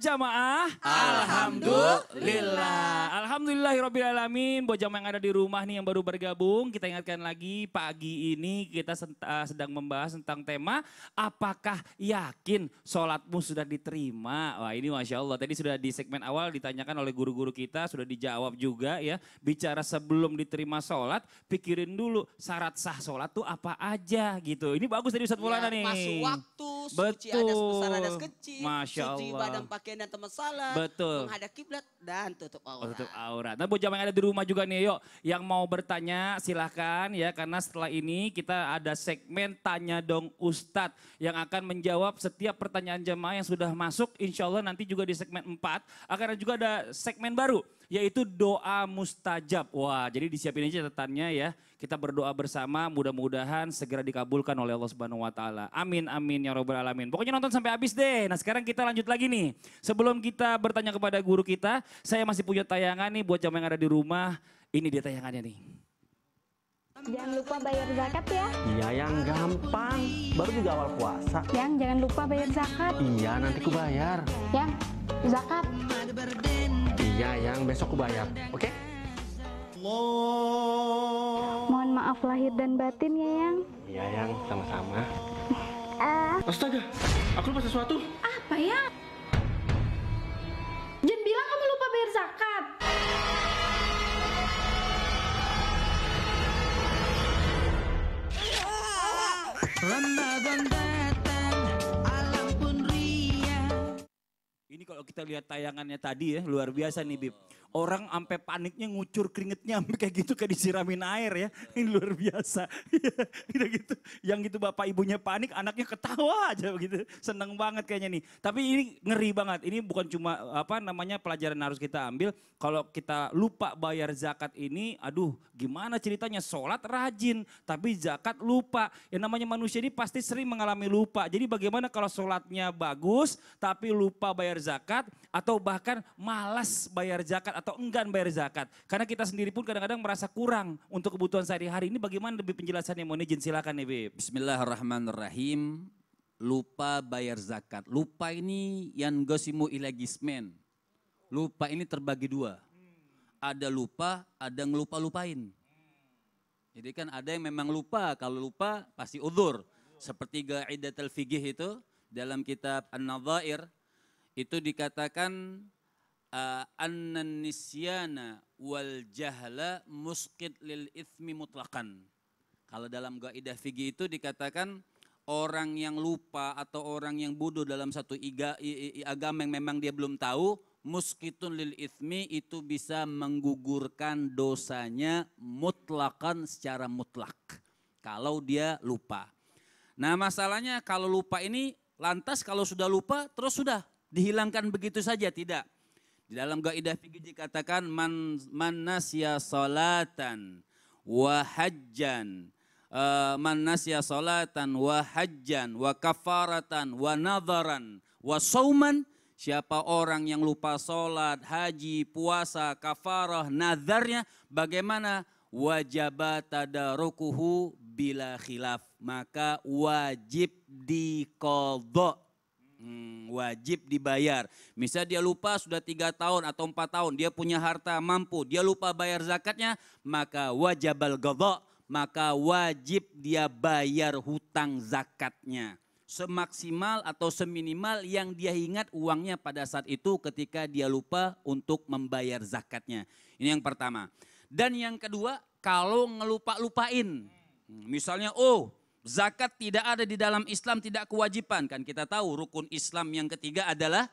jamaah? Alhamdulillah. Alhamdulillah. Alhamdulillahirrabbilalamin. Buat jamaah yang ada di rumah nih yang baru bergabung, kita ingatkan lagi pagi ini kita eh, sedang membahas tentang tema apakah yakin sholatmu sudah diterima. Wah ini Masya Allah tadi sudah di segmen awal ditanyakan oleh guru-guru kita, sudah dijawab juga ya. Bicara sebelum diterima sholat, pikirin dulu syarat sah sholat tuh apa aja gitu. Ini bagus tadi Ustaz Mulana ya, nih. Masuk waktu, suci Betul. ada sebesar ada kecil, Masya suci Allah. badan pakaian dan teman salat, Betul. menghadap kiblat dan tutup aurat. Oh, tutup aurat aurat. Nah, jamaah yang ada di rumah juga nih, yuk yang mau bertanya silahkan ya karena setelah ini kita ada segmen tanya dong Ustadz yang akan menjawab setiap pertanyaan jemaah yang sudah masuk. Insya Allah nanti juga di segmen 4 akan juga ada segmen baru yaitu doa mustajab. Wah, jadi disiapin aja catatannya ya. Kita berdoa bersama, mudah-mudahan segera dikabulkan oleh Allah Subhanahu wa taala. Amin amin ya robbal alamin. Pokoknya nonton sampai habis deh. Nah, sekarang kita lanjut lagi nih. Sebelum kita bertanya kepada guru kita, saya masih punya tayangan nih buat jamaah yang ada di rumah. Ini dia tayangannya nih. Jangan lupa bayar zakat ya. Iya yang gampang, baru juga awal puasa. Yang jangan lupa bayar zakat. Iya nanti ku bayar. Yang zakat. Iya yang besok ku bayar, oke? Okay? Mohon maaf lahir dan batin ya, Yang. Iya, Yang, sama-sama. Uh. Astaga, aku lupa sesuatu. Apa ya? Jangan bilang kamu lupa bayar zakat. Ramadan datang, alam pun ria. Ini kalau kita lihat tayangannya tadi ya, luar biasa nih Bib. Orang sampai paniknya ngucur keringetnya sampai kayak gitu kayak disiramin air ya. Ini luar biasa. gitu gitu. Yang gitu bapak ibunya panik, anaknya ketawa aja begitu. Seneng banget kayaknya nih. Tapi ini ngeri banget. Ini bukan cuma apa namanya pelajaran harus kita ambil. Kalau kita lupa bayar zakat ini, aduh gimana ceritanya? Sholat rajin, tapi zakat lupa. Yang namanya manusia ini pasti sering mengalami lupa. Jadi bagaimana kalau sholatnya bagus, tapi lupa bayar zakat atau bahkan malas bayar zakat atau enggan bayar zakat. Karena kita sendiri pun kadang-kadang merasa kurang untuk kebutuhan sehari-hari. Ini bagaimana lebih penjelasannya Monijin? Silakan nih Bib. Bismillahirrahmanirrahim. Lupa bayar zakat. Lupa ini yang gosimu ilagismen. Lupa ini terbagi dua. Ada lupa, ada ngelupa-lupain. Jadi kan ada yang memang lupa, kalau lupa pasti udur. Seperti ga'idatul figih itu dalam kitab An-Nadhair itu dikatakan Eh, anna nisyana wal jahla muskit lil ithmi mutlakan. Kalau dalam gaidah figi itu dikatakan orang yang lupa atau orang yang bodoh dalam satu iga, i, i, agama yang memang dia belum tahu, muskitun lil ithmi itu bisa menggugurkan dosanya mutlakan secara mutlak. Kalau dia lupa. Nah masalahnya kalau lupa ini lantas kalau sudah lupa terus sudah dihilangkan begitu saja tidak di dalam kaidah fikih dikatakan man man nasya salatan wa hajjan uh, man nasya salatan wa hajjan wa kafaratan wa nadharan wa sauman Siapa orang yang lupa sholat, haji, puasa, kafarah, nazarnya, bagaimana wajabat tadarukuhu bila khilaf maka wajib dikodok Hmm, wajib dibayar. Misal dia lupa sudah tiga tahun atau empat tahun, dia punya harta mampu, dia lupa bayar zakatnya, maka wajib al maka wajib dia bayar hutang zakatnya. Semaksimal atau seminimal yang dia ingat uangnya pada saat itu ketika dia lupa untuk membayar zakatnya. Ini yang pertama. Dan yang kedua, kalau ngelupa-lupain. Hmm, misalnya, oh Zakat tidak ada di dalam Islam tidak kewajiban kan kita tahu rukun Islam yang ketiga adalah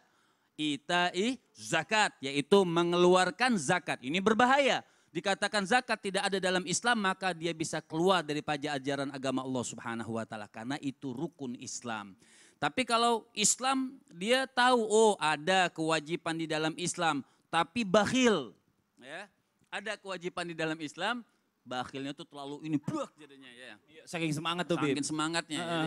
itai zakat yaitu mengeluarkan zakat. Ini berbahaya. Dikatakan zakat tidak ada dalam Islam maka dia bisa keluar dari pajak ajaran agama Allah Subhanahu wa taala karena itu rukun Islam. Tapi kalau Islam dia tahu oh ada kewajiban di dalam Islam tapi bakhil ya. Ada kewajiban di dalam Islam bakilnya tuh terlalu ini blok jadinya ya. Iya, saking semangat tuh, Saking semangatnya. Uh, uh,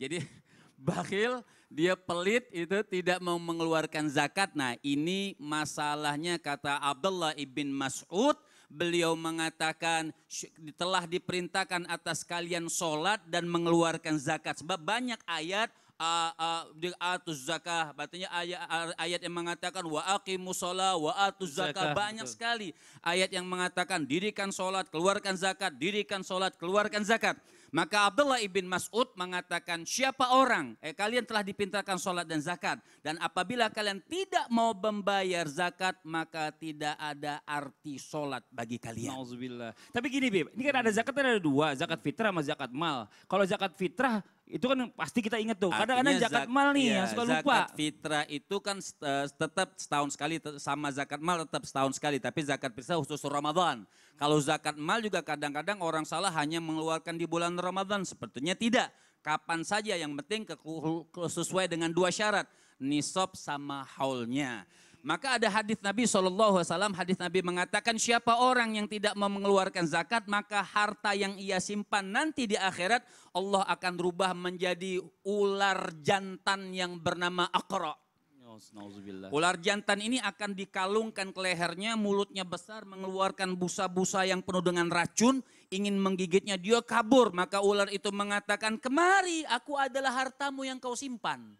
Jadi, jadi bakil dia pelit itu tidak mau mengeluarkan zakat. Nah, ini masalahnya kata Abdullah ibn Mas'ud beliau mengatakan telah diperintahkan atas kalian sholat dan mengeluarkan zakat. Sebab banyak ayat atuz zakah. Artinya ayat, ayat yang mengatakan wa aqimus shalah wa atuz zakah banyak betul. sekali ayat yang mengatakan dirikan salat, keluarkan zakat, dirikan salat, keluarkan zakat. Maka Abdullah ibn Mas'ud mengatakan, siapa orang? Eh, kalian telah dipintakan solat dan zakat. Dan apabila kalian tidak mau membayar zakat, maka tidak ada arti solat bagi kalian. Alhamdulillah. Tapi gini Bib, ini kan ada zakat ada dua, zakat fitrah sama zakat mal. Kalau zakat fitrah itu kan pasti kita ingat tuh. Kadang-kadang zakat mal nih ya, iya, yang suka lupa. Zakat fitrah itu kan uh, tetap setahun sekali sama zakat mal tetap setahun sekali, tapi zakat fitrah khusus Ramadan. Kalau zakat mal juga kadang-kadang orang salah hanya mengeluarkan di bulan Ramadan, sepertinya tidak. Kapan saja yang penting ke, sesuai dengan dua syarat, nisab sama haulnya. Maka ada hadis Nabi SAW, hadis Nabi mengatakan siapa orang yang tidak mau mengeluarkan zakat, maka harta yang ia simpan nanti di akhirat Allah akan rubah menjadi ular jantan yang bernama akra. Ular jantan ini akan dikalungkan ke lehernya, mulutnya besar, mengeluarkan busa-busa yang penuh dengan racun, ingin menggigitnya, dia kabur. Maka ular itu mengatakan, kemari aku adalah hartamu yang kau simpan.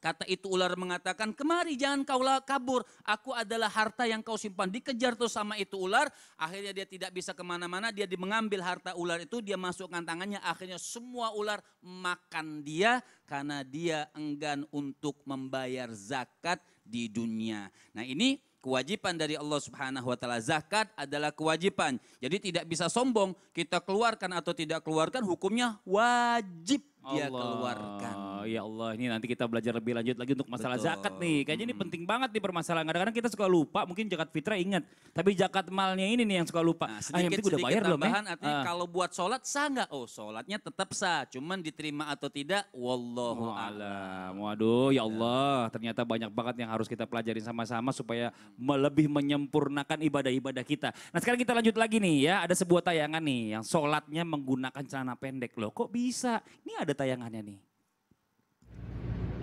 Kata itu ular mengatakan, kemari jangan kau kabur, aku adalah harta yang kau simpan. Dikejar tuh sama itu ular, akhirnya dia tidak bisa kemana-mana, dia mengambil harta ular itu, dia masukkan tangannya, akhirnya semua ular makan dia karena dia enggan untuk membayar zakat di dunia. Nah ini kewajiban dari Allah Subhanahu wa taala. Zakat adalah kewajiban. Jadi tidak bisa sombong, kita keluarkan atau tidak keluarkan hukumnya wajib dia Allah. keluarkan. Ya Allah, ini nanti kita belajar lebih lanjut lagi untuk masalah Betul. zakat nih. Kayaknya ini hmm. penting banget nih permasalahan. Kadang-kadang kita suka lupa, mungkin zakat fitrah ingat. Tapi zakat malnya ini nih yang suka lupa. Nah, ah, sedikit, ah, udah bayar belum ya? Artinya uh. kalau buat sholat sah nggak? Oh sholatnya tetap sah, cuman diterima atau tidak, wallahu alam. Waduh, ya nah. Allah, ternyata banyak banget yang harus kita pelajari sama-sama supaya lebih menyempurnakan ibadah-ibadah kita. Nah sekarang kita lanjut lagi nih ya, ada sebuah tayangan nih yang sholatnya menggunakan celana pendek loh. Kok bisa? Ini ada ada tayangannya nih.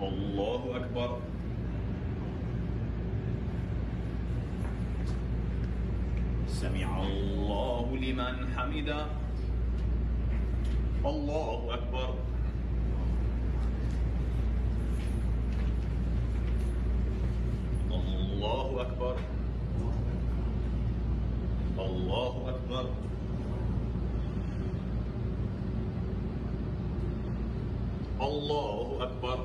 Allahu Akbar. Sami'allahu liman hamida. Allahu Akbar. Allahu Akbar. Allahu Akbar. Allahu Akbar. Allahu Akbar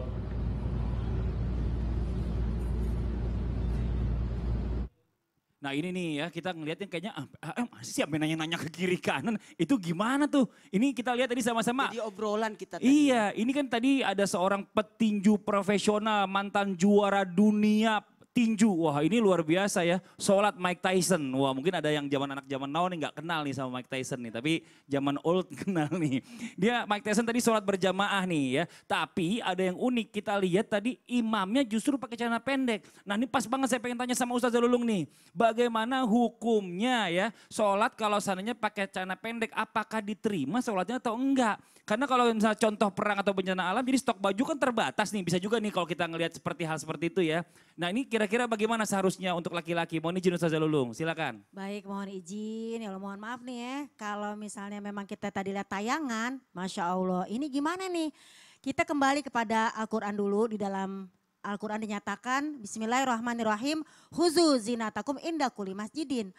Nah ini nih ya kita ngelihatnya kayaknya ah, ah eh, masih siap nanya-nanya ke kiri kanan itu gimana tuh? Ini kita lihat tadi sama-sama. Jadi obrolan kita tadi. Iya ini kan tadi ada seorang petinju profesional mantan juara dunia tinju. Wah ini luar biasa ya. Sholat Mike Tyson. Wah mungkin ada yang zaman anak zaman now nih nggak kenal nih sama Mike Tyson nih. Tapi zaman old kenal nih. Dia Mike Tyson tadi sholat berjamaah nih ya. Tapi ada yang unik kita lihat tadi imamnya justru pakai celana pendek. Nah ini pas banget saya pengen tanya sama Ustaz Zalulung nih. Bagaimana hukumnya ya sholat kalau sananya pakai celana pendek. Apakah diterima sholatnya atau enggak? Karena kalau misalnya contoh perang atau bencana alam jadi stok baju kan terbatas nih. Bisa juga nih kalau kita ngelihat seperti hal seperti itu ya. Nah ini kira-kira bagaimana seharusnya untuk laki-laki? Mohon izin Ustazah Lulung, silakan. Baik, mohon izin. Ya mohon maaf nih ya. Kalau misalnya memang kita tadi lihat tayangan, Masya Allah. Ini gimana nih? Kita kembali kepada Al-Quran dulu di dalam Al-Quran dinyatakan Bismillahirrahmanirrahim. Huzu zinatakum indah kuli masjidin.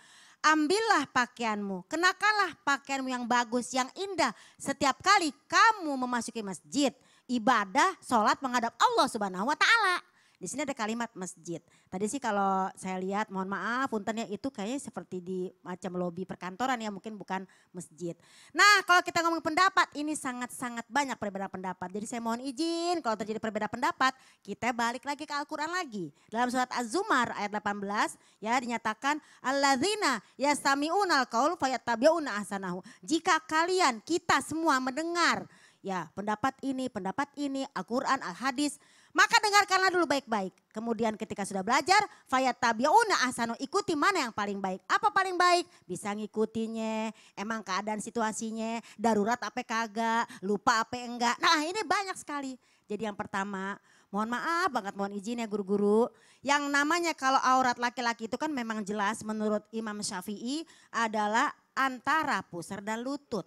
Ambillah pakaianmu, kenakanlah pakaianmu yang bagus, yang indah setiap kali kamu memasuki masjid. Ibadah, sholat menghadap Allah subhanahu wa ta'ala. Di sini ada kalimat masjid. Tadi sih kalau saya lihat, mohon maaf, punten ya, itu kayaknya seperti di macam lobi perkantoran ya, mungkin bukan masjid. Nah kalau kita ngomong pendapat, ini sangat-sangat banyak perbedaan pendapat. Jadi saya mohon izin kalau terjadi perbedaan pendapat, kita balik lagi ke Al-Quran lagi. Dalam surat Az-Zumar ayat 18 ya dinyatakan, al-ladina Alladzina al kaul fayattabi'una ahsanahu. Jika kalian, kita semua mendengar ya pendapat ini, pendapat ini, Al-Quran, Al-Hadis, maka dengarkanlah dulu baik-baik. Kemudian ketika sudah belajar, fayat tabiuna asano ikuti mana yang paling baik. Apa paling baik? Bisa ngikutinya, emang keadaan situasinya, darurat apa kagak, lupa apa enggak. Nah ini banyak sekali. Jadi yang pertama, mohon maaf banget, mohon izin ya guru-guru. Yang namanya kalau aurat laki-laki itu kan memang jelas menurut Imam Syafi'i adalah antara pusar dan lutut.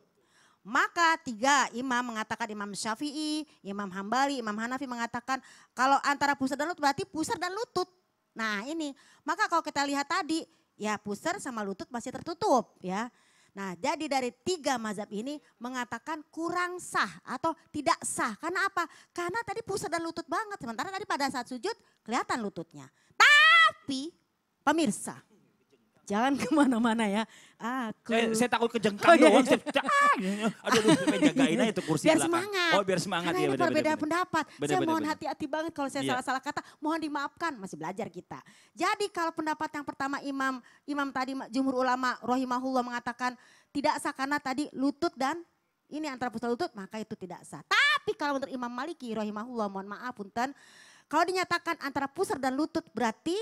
Maka tiga imam mengatakan Imam Syafi'i, Imam Hambali, Imam Hanafi mengatakan kalau antara pusar dan lutut berarti pusar dan lutut. Nah ini, maka kalau kita lihat tadi ya pusar sama lutut masih tertutup ya. Nah, jadi dari tiga mazhab ini mengatakan kurang sah atau tidak sah. Karena apa? Karena tadi pusar dan lutut banget. Sementara tadi pada saat sujud kelihatan lututnya. Tapi pemirsa, Jangan kemana-mana ya. Aku. Saya, eh, saya takut kejengkang oh, iya iya. Ah, iya. iya. Aduh, aduh, aduh jagain aja itu kursi biar belakang. semangat. Oh biar semangat. Karena ya, ini berbeda pendapat. Beda, saya beda, mohon hati-hati banget kalau saya iya. salah-salah kata. Mohon dimaafkan, masih belajar kita. Jadi kalau pendapat yang pertama imam, imam tadi jumhur ulama rohimahullah mengatakan tidak sah karena tadi lutut dan ini antara pusat lutut maka itu tidak sah. Tapi kalau menurut Imam Maliki rohimahullah mohon maaf punten. Kalau dinyatakan antara pusar dan lutut berarti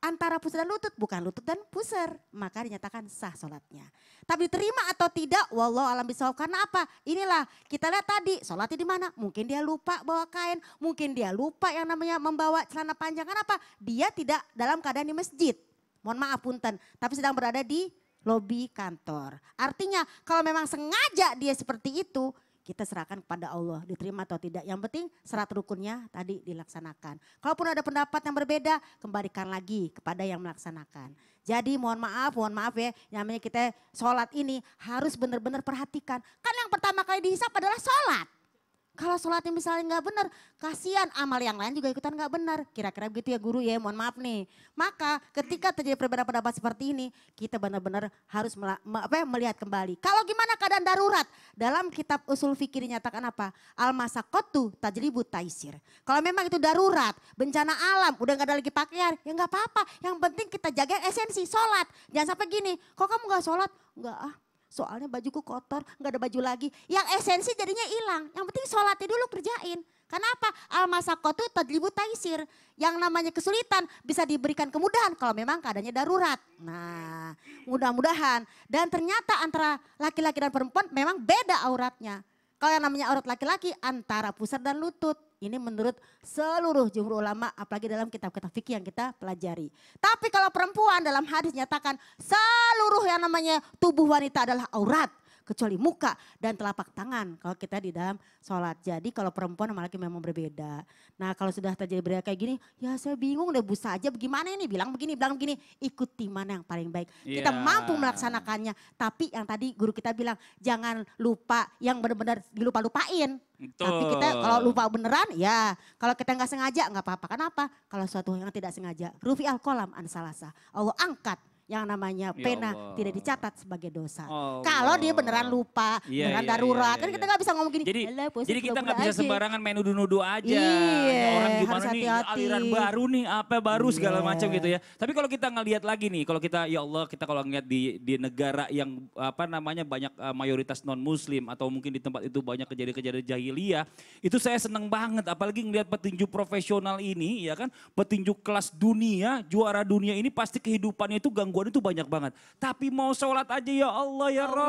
antara pusar dan lutut, bukan lutut dan pusar. Maka dinyatakan sah sholatnya. Tapi diterima atau tidak, wallah alam bisawab. Karena apa? Inilah kita lihat tadi, sholatnya di mana? Mungkin dia lupa bawa kain, mungkin dia lupa yang namanya membawa celana panjang. apa Dia tidak dalam keadaan di masjid. Mohon maaf punten, tapi sedang berada di lobi kantor. Artinya kalau memang sengaja dia seperti itu, kita serahkan kepada Allah, diterima atau tidak. Yang penting serat rukunnya tadi dilaksanakan. Kalaupun ada pendapat yang berbeda, kembalikan lagi kepada yang melaksanakan. Jadi mohon maaf, mohon maaf ya, namanya kita sholat ini harus benar-benar perhatikan. Kan yang pertama kali dihisap adalah sholat. Kalau sholatnya misalnya nggak benar, kasihan amal yang lain juga ikutan nggak benar. Kira-kira begitu ya guru ya, mohon maaf nih. Maka ketika terjadi perbedaan pendapat seperti ini, kita benar-benar harus apa ya, melihat kembali. Kalau gimana keadaan darurat? Dalam kitab usul fikir dinyatakan apa? al kotu tajribu taisir. Kalau memang itu darurat, bencana alam, udah nggak ada lagi pakaian, ya nggak apa-apa. Yang penting kita jaga esensi, sholat. Jangan sampai gini, kok kamu nggak sholat? Nggak ah, soalnya bajuku kotor, nggak ada baju lagi. Yang esensi jadinya hilang. Yang penting sholatnya dulu kerjain. Kenapa? apa? al itu tadlibu taisir. Yang namanya kesulitan bisa diberikan kemudahan kalau memang keadaannya darurat. Nah mudah-mudahan. Dan ternyata antara laki-laki dan perempuan memang beda auratnya. Kalau yang namanya aurat laki-laki antara pusar dan lutut. Ini menurut seluruh jumhur ulama apalagi dalam kitab-kitab fikih yang kita pelajari. Tapi kalau perempuan dalam hadis nyatakan seluruh yang namanya tubuh wanita adalah aurat kecuali muka dan telapak tangan kalau kita di dalam sholat. Jadi kalau perempuan sama laki memang berbeda. Nah kalau sudah terjadi berbeda kayak gini, ya saya bingung deh busa aja bagaimana ini, bilang begini, bilang begini, ikuti mana yang paling baik. Yeah. Kita iya. mampu melaksanakannya, tapi yang tadi guru kita bilang jangan lupa yang benar-benar dilupa-lupain. Tapi kita kalau lupa beneran ya, kalau kita nggak sengaja nggak apa-apa. Kenapa? Kalau suatu yang tidak sengaja, rufi al kolam ansalasa. Allah angkat yang namanya ya pena Allah. tidak dicatat sebagai dosa. Oh Kalau dia beneran lupa, ya, beneran ya, darurat, ya, ya, kan iya, kita iya. nggak bisa ngomong gini. Jadi, jadi kita nggak bisa sembarangan main nudu-nudu aja. Iya, Orang gimana hati -hati. nih, aliran baru nih, apa baru iya. segala macam gitu ya. Tapi kalau kita ngelihat lagi nih, kalau kita ya Allah kita kalau ngelihat di di negara yang apa namanya banyak uh, mayoritas non Muslim atau mungkin di tempat itu banyak kejadian-kejadian jahiliyah, itu saya seneng banget. Apalagi ngelihat petinju profesional ini, ya kan, petinju kelas dunia, juara dunia ini pasti kehidupannya itu gangguan itu banyak banget. Tapi mau sholat aja ya Allah ya Rob.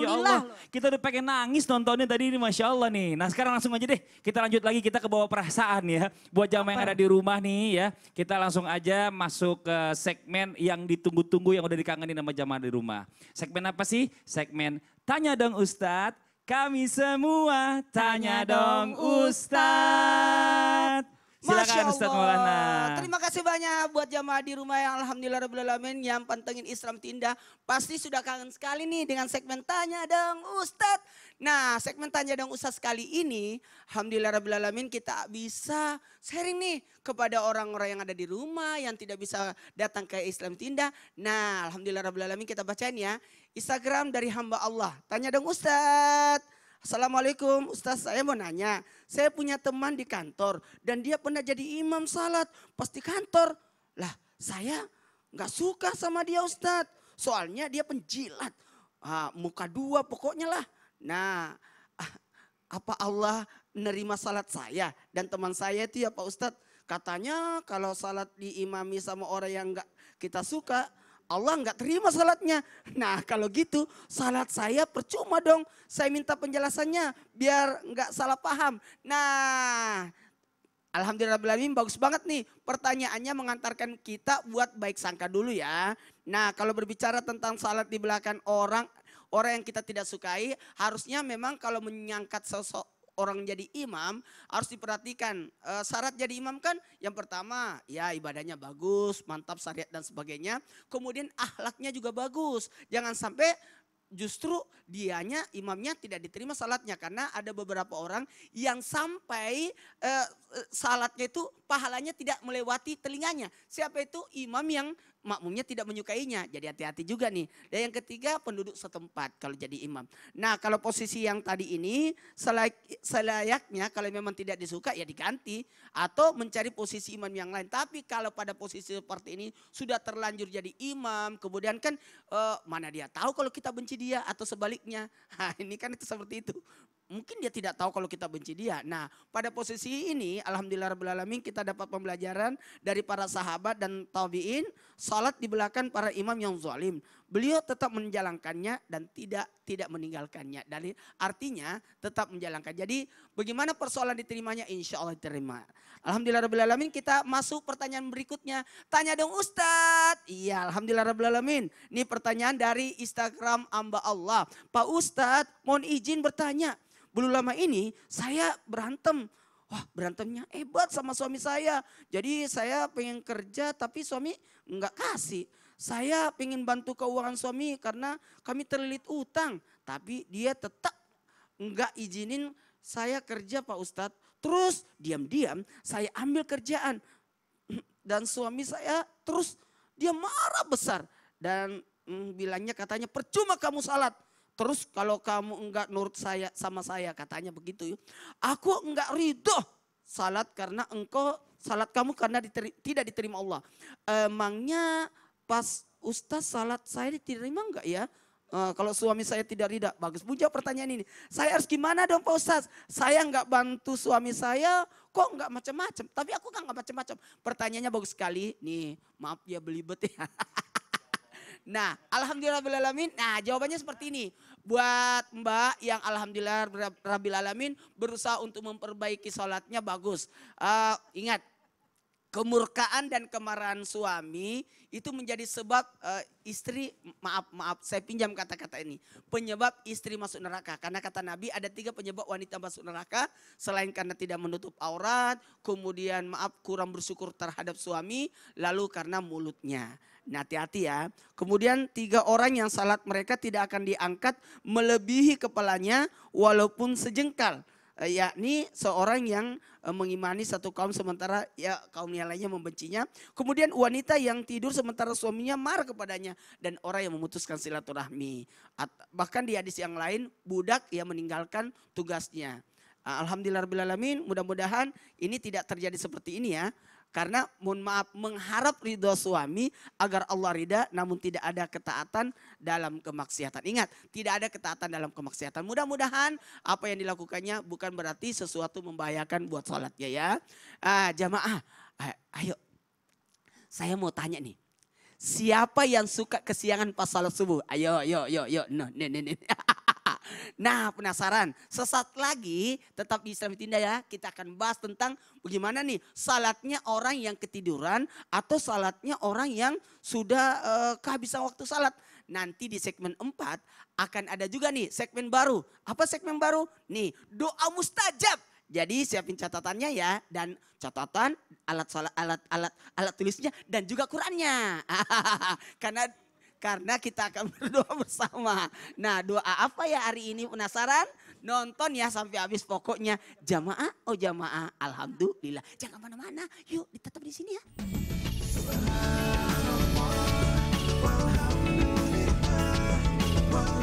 Ya Allah. Ya ya kita udah pengen nangis nontonnya tadi ini Masya Allah nih. Nah sekarang langsung aja deh kita lanjut lagi kita ke bawah perasaan ya. Buat jamaah yang ada di rumah nih ya. Kita langsung aja masuk ke segmen yang ditunggu-tunggu yang udah dikangenin sama jamaah di rumah. Segmen apa sih? Segmen Tanya Dong Ustadz. Kami semua tanya dong Ustadz. Silakan Ustaz Maulana. Terima kasih banyak buat jamaah di rumah yang alhamdulillah alamin yang pantengin Islam Tinda. Pasti sudah kangen sekali nih dengan segmen tanya dong Ustaz. Nah, segmen tanya dong Ustaz kali ini alhamdulillah alamin kita bisa sharing nih kepada orang-orang yang ada di rumah yang tidak bisa datang ke Islam Tinda. Nah, alhamdulillah alamin kita bacain ya. Instagram dari hamba Allah. Tanya dong Ustadz. Assalamualaikum Ustaz saya mau nanya. Saya punya teman di kantor dan dia pernah jadi imam salat pasti kantor. Lah saya nggak suka sama dia Ustaz. Soalnya dia penjilat. Ah, muka dua pokoknya lah. Nah ah, apa Allah nerima salat saya dan teman saya itu ya Pak Ustaz Katanya kalau salat diimami sama orang yang nggak kita suka, Allah nggak terima salatnya. Nah kalau gitu salat saya percuma dong. Saya minta penjelasannya biar nggak salah paham. Nah alhamdulillah Alhamdulillahirrahmanirrahim bagus banget nih. Pertanyaannya mengantarkan kita buat baik sangka dulu ya. Nah kalau berbicara tentang salat di belakang orang, orang yang kita tidak sukai harusnya memang kalau menyangkat sosok orang jadi imam harus diperhatikan. E, syarat jadi imam kan yang pertama ya ibadahnya bagus, mantap syariat dan sebagainya. Kemudian ahlaknya juga bagus. Jangan sampai justru dianya imamnya tidak diterima salatnya karena ada beberapa orang yang sampai e, e salatnya itu pahalanya tidak melewati telinganya. Siapa itu imam yang makmumnya tidak menyukainya. Jadi hati-hati juga nih. Dan yang ketiga penduduk setempat kalau jadi imam. Nah kalau posisi yang tadi ini selayaknya kalau memang tidak disuka ya diganti. Atau mencari posisi imam yang lain. Tapi kalau pada posisi seperti ini sudah terlanjur jadi imam. Kemudian kan eh, mana dia tahu kalau kita benci dia atau sebaliknya. Nah, ini kan itu seperti itu mungkin dia tidak tahu kalau kita benci dia. Nah, pada posisi ini alhamdulillah kita dapat pembelajaran dari para sahabat dan tabi'in salat di belakang para imam yang zalim. Beliau tetap menjalankannya dan tidak tidak meninggalkannya. Dari artinya tetap menjalankan. Jadi bagaimana persoalan diterimanya insya Allah diterima. Alhamdulillah kita masuk pertanyaan berikutnya. Tanya dong Ustadz. Iya alhamdulillah Ini pertanyaan dari Instagram Amba Allah. Pak Ustadz mohon izin bertanya. Belum lama ini saya berantem. Wah berantemnya hebat sama suami saya. Jadi saya pengen kerja tapi suami nggak kasih. Saya pengen bantu keuangan suami karena kami terlilit utang. Tapi dia tetap nggak izinin saya kerja Pak Ustadz. Terus diam-diam saya ambil kerjaan. Dan suami saya terus dia marah besar. Dan mm, bilangnya katanya percuma kamu salat. Terus kalau kamu enggak nurut saya sama saya katanya begitu. Aku enggak ridho salat karena engkau salat kamu karena diteri, tidak diterima Allah. Emangnya pas Ustaz salat saya diterima enggak ya? Uh, kalau suami saya tidak ridha, bagus. Punya pertanyaan ini. Saya harus gimana dong Pak Ustaz? Saya enggak bantu suami saya, kok enggak macam-macam? Tapi aku kan enggak macam-macam. Pertanyaannya bagus sekali. Nih, maaf ya belibet ya. nah, alhamdulillah Nah, jawabannya seperti ini buat Mbak yang alhamdulillah Rabbil Alamin berusaha untuk memperbaiki sholatnya bagus. Uh, ingat, kemurkaan dan kemarahan suami itu menjadi sebab uh, istri, maaf, maaf, saya pinjam kata-kata ini. Penyebab istri masuk neraka. Karena kata Nabi ada tiga penyebab wanita masuk neraka. Selain karena tidak menutup aurat, kemudian maaf kurang bersyukur terhadap suami, lalu karena mulutnya. Nah hati-hati ya. Kemudian tiga orang yang salat mereka tidak akan diangkat melebihi kepalanya walaupun sejengkal. Eh, yakni seorang yang eh, mengimani satu kaum sementara ya kaum yang lainnya membencinya. Kemudian wanita yang tidur sementara suaminya marah kepadanya. Dan orang yang memutuskan silaturahmi. Bahkan di hadis yang lain budak yang meninggalkan tugasnya. Ah, Alhamdulillahirrahmanirrahim, mudah-mudahan ini tidak terjadi seperti ini ya. Karena mohon maaf mengharap ridho suami agar Allah ridha namun tidak ada ketaatan dalam kemaksiatan. Ingat tidak ada ketaatan dalam kemaksiatan. Mudah-mudahan apa yang dilakukannya bukan berarti sesuatu membahayakan buat sholatnya ya. Ah, jamaah ah, ayo saya mau tanya nih. Siapa yang suka kesiangan pas sholat subuh? Ayo, yo, yo, yo. No, no, no, no. Nah penasaran, sesat lagi tetap di Islam Tinda ya. Kita akan bahas tentang bagaimana nih salatnya orang yang ketiduran atau salatnya orang yang sudah uh, kehabisan waktu salat. Nanti di segmen 4 akan ada juga nih segmen baru. Apa segmen baru? Nih doa mustajab. Jadi siapin catatannya ya dan catatan alat alat alat alat tulisnya dan juga Qurannya. Karena karena kita akan berdoa bersama. Nah doa apa ya hari ini penasaran? Nonton ya sampai habis pokoknya. Jamaah, oh jamaah. Alhamdulillah. Jangan mana-mana. Yuk tetap di sini ya.